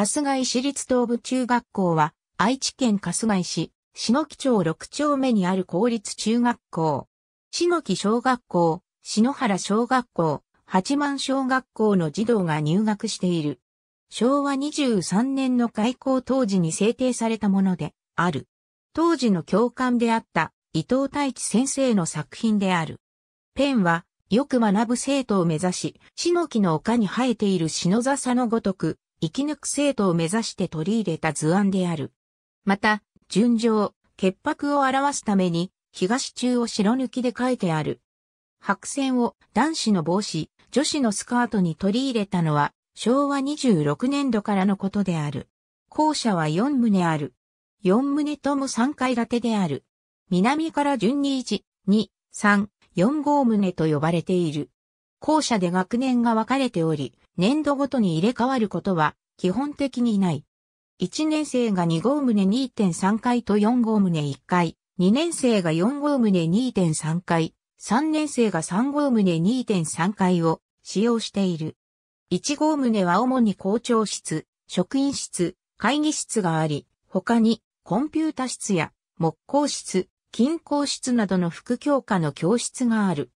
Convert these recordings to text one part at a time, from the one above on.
春日井市立東部中学校は、愛知県春日井市、篠木町6丁目にある公立中学校。篠木小学校、篠原小学校、八幡小学校の児童が入学している。昭和23年の開校当時に制定されたもので、ある。当時の教官であった伊藤太一先生の作品である。ペンは、よく学ぶ生徒を目指し、篠木の丘に生えている篠笹のごとく、生き抜く生徒を目指して取り入れた図案である。また、順情、潔白を表すために、東中を白抜きで書いてある。白線を男子の帽子、女子のスカートに取り入れたのは、昭和26年度からのことである。校舎は4棟ある。4棟とも3階建てである。南から順に1、2、3、4号棟と呼ばれている。校舎で学年が分かれており、年度ごとに入れ替わることは基本的にない。1年生が2号棟2.3回と4号棟1回、2年生が4号棟2.3回、3年生が3号棟2.3回を使用している。1号棟は主に校長室、職員室、会議室があり、他にコンピュータ室や木工室、金工室などの副教科の教室がある。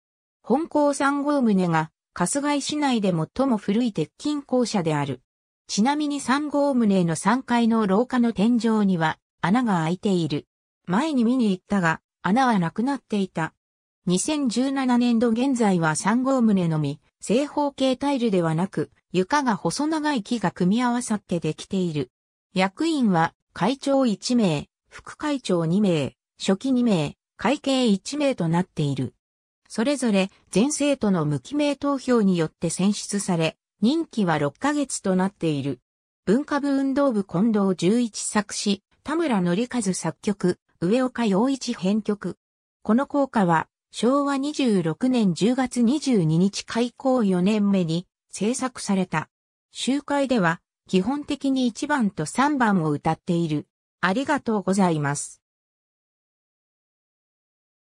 本校3号棟が春日井市内で最も古い鉄筋校舎である。ちなみに3号棟の3階の廊下の天井には穴が開いている。前に見に行ったが、穴はなくなっていた。2017年度現在は3号棟のみ、正方形タイルではなく、床が細長い木が組み合わさってできている。役員は、会長1名、副会長2名、初期2名、会計1名となっている。それぞれ全生徒の無記名投票によって選出され、任期は6ヶ月となっている。文化部運動部近藤十一作詞、田村則和作曲、上岡洋一編曲。この校歌は、昭和26年10月22日開校4年目に制作された。集会では、基本的に1番と3番を歌っている。ありがとうございます。